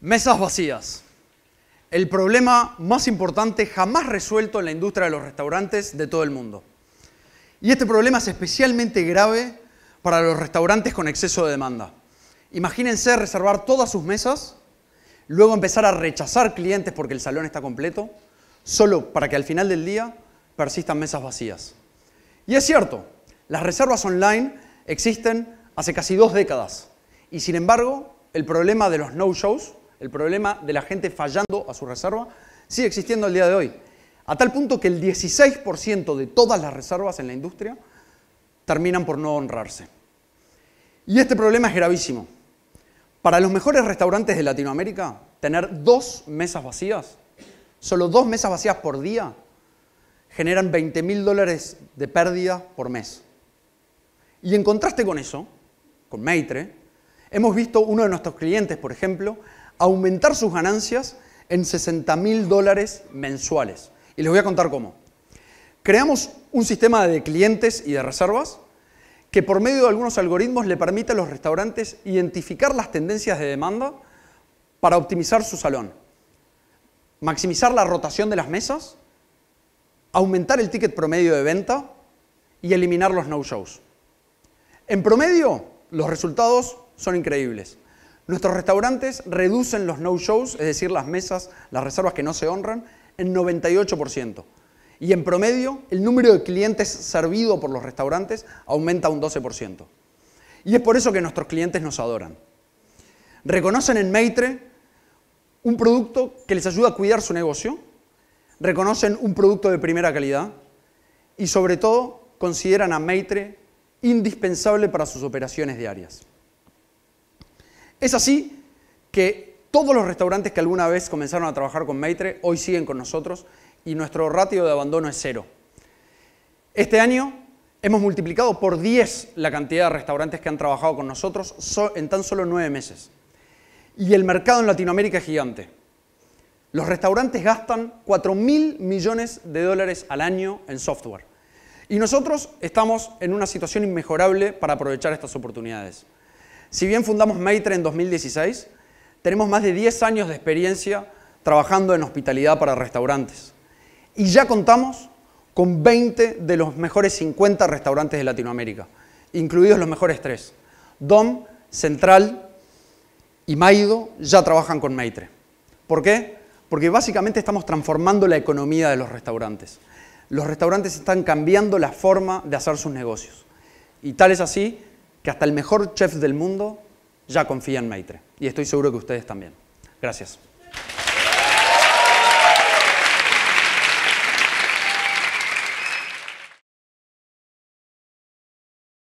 Mesas vacías. El problema más importante jamás resuelto en la industria de los restaurantes de todo el mundo. Y este problema es especialmente grave para los restaurantes con exceso de demanda. Imagínense reservar todas sus mesas luego empezar a rechazar clientes porque el salón está completo, solo para que al final del día persistan mesas vacías. Y es cierto, las reservas online existen hace casi dos décadas y sin embargo el problema de los no-shows, el problema de la gente fallando a su reserva, sigue existiendo al día de hoy. A tal punto que el 16% de todas las reservas en la industria terminan por no honrarse. Y este problema es gravísimo. Para los mejores restaurantes de Latinoamérica, tener dos mesas vacías, solo dos mesas vacías por día, generan 20 mil dólares de pérdida por mes. Y en contraste con eso, con Maitre, hemos visto uno de nuestros clientes, por ejemplo, aumentar sus ganancias en 60 mil dólares mensuales. Y les voy a contar cómo. Creamos un sistema de clientes y de reservas que por medio de algunos algoritmos le permite a los restaurantes identificar las tendencias de demanda para optimizar su salón, maximizar la rotación de las mesas, aumentar el ticket promedio de venta y eliminar los no-shows. En promedio, los resultados son increíbles. Nuestros restaurantes reducen los no-shows, es decir, las mesas, las reservas que no se honran, en 98%. Y en promedio, el número de clientes servido por los restaurantes aumenta un 12%. Y es por eso que nuestros clientes nos adoran. Reconocen en Maitre un producto que les ayuda a cuidar su negocio, reconocen un producto de primera calidad y sobre todo consideran a Maitre indispensable para sus operaciones diarias. Es así que todos los restaurantes que alguna vez comenzaron a trabajar con Maitre hoy siguen con nosotros y nuestro ratio de abandono es cero. Este año hemos multiplicado por 10 la cantidad de restaurantes que han trabajado con nosotros en tan solo 9 meses. Y el mercado en Latinoamérica es gigante. Los restaurantes gastan 4 mil millones de dólares al año en software. Y nosotros estamos en una situación inmejorable para aprovechar estas oportunidades. Si bien fundamos Maitre en 2016, tenemos más de 10 años de experiencia trabajando en hospitalidad para restaurantes. Y ya contamos con 20 de los mejores 50 restaurantes de Latinoamérica, incluidos los mejores tres. DOM, Central y Maido ya trabajan con Maitre. ¿Por qué? Porque básicamente estamos transformando la economía de los restaurantes. Los restaurantes están cambiando la forma de hacer sus negocios. Y tal es así que hasta el mejor chef del mundo ya confía en Maitre. Y estoy seguro que ustedes también. Gracias.